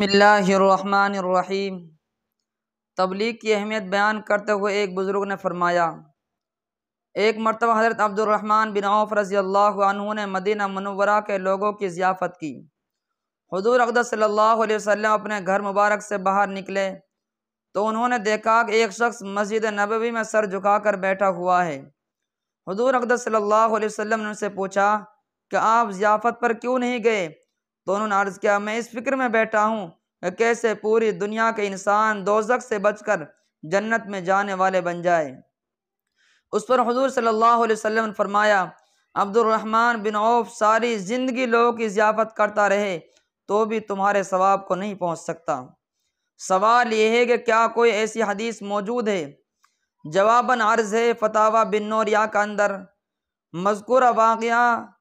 बसमिल्लाम तबलीग की अहमियत बयान करते हुए एक बुज़ुर्ग ने फरमाया एक मरतबा हज़रत अब्दुलरहमान बिन औफ रज़ी अल्लाह ने मदीना मनवरा के लोगों की ज़ियाफ़त की हजूर अकदर सल्लल्लाहु अलैहि वसल्लम अपने घर मुबारक से बाहर निकले तो उन्होंने देखा कि एक शख्स मस्जिद नबवी में सर झुकाकर बैठा हुआ है हजूर अकदर सल्ला वसम ने उनसे पूछा कि आप ज़ियाफ़त पर क्यों नहीं गए तो उन्होंने अर्ज किया मैं इस फिक्र में बैठा हूँ कैसे पूरी दुनिया के इंसान दोजक से बचकर जन्नत में जाने वाले बन जाए उस पर हजूर सल्लाम ने फरमाया अब्दुलरहमान बिन औफ सारी ज़िंदगी लोगों की ज़ियाफ़त करता रहे तो भी तुम्हारे सवाब को नहीं पहुँच सकता सवाल यह है कि क्या कोई ऐसी हदीस मौजूद है जवाबन अर्ज़ है फतावा बिन नौरिया का अंदर मजकूर वाक़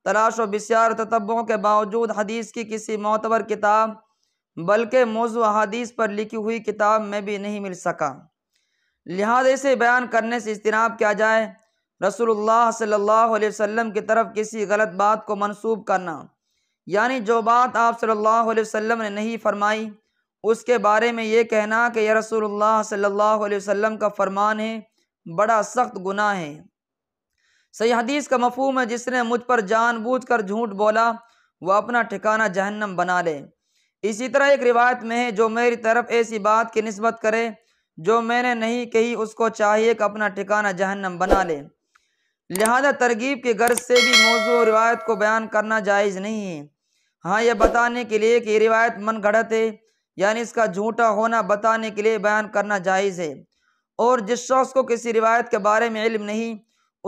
तलाश व बसार ततबों के बावजूद हदीस की किसी मोतबर किताब बल्कि मौजू हदीस पर लिखी हुई किताब में भी नहीं मिल सका लिहाजा इसे बयान करने से इजतनाब किया जाए रसोल्ला सल्लल्लाहु वसम की तरफ किसी गलत बात को मनसूब करना यानी जो बात आप सल्लल्लाहु वसम ने नहीं फरमाई उसके बारे में ये कहना कि यह रसोल्ला सल्ला वसम का फरमान है बड़ा सख्त गुना है सही हदीस का मफहम है जिसने मुझ पर जानबूझकर झूठ बोला वह अपना ठिकाना जहन्नम बना ले इसी तरह एक रिवायत में है जो मेरी तरफ ऐसी बात की नस्बत करे जो मैंने नहीं कही उसको चाहिए कि अपना ठिकाना जहन्नम बना ले लिहाजा तरगीब की गर्ज से भी मौजू रिवायत को बयान करना जायज़ नहीं है हाँ यह बताने के लिए कि रिवायत मन गढ़त है यानी इसका झूठा होना बताने के लिए बयान करना जायज़ है और जिस शख्स को किसी रिवायत के बारे में इल्म नहीं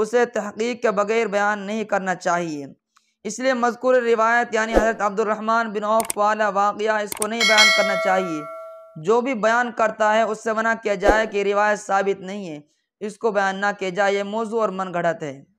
उसे तहकीक के बगैर बयान नहीं करना चाहिए इसलिए मजकूर रिवायत यानी हज़रत अब्दुलरहमान बिन औफ वाला वाक़ इसको नहीं बयान करना चाहिए जो भी बयान करता है उससे मना किया जाए कि रिवायत साबित नहीं है इसको बयान ना किया जाए ये मौजू और मन घड़त है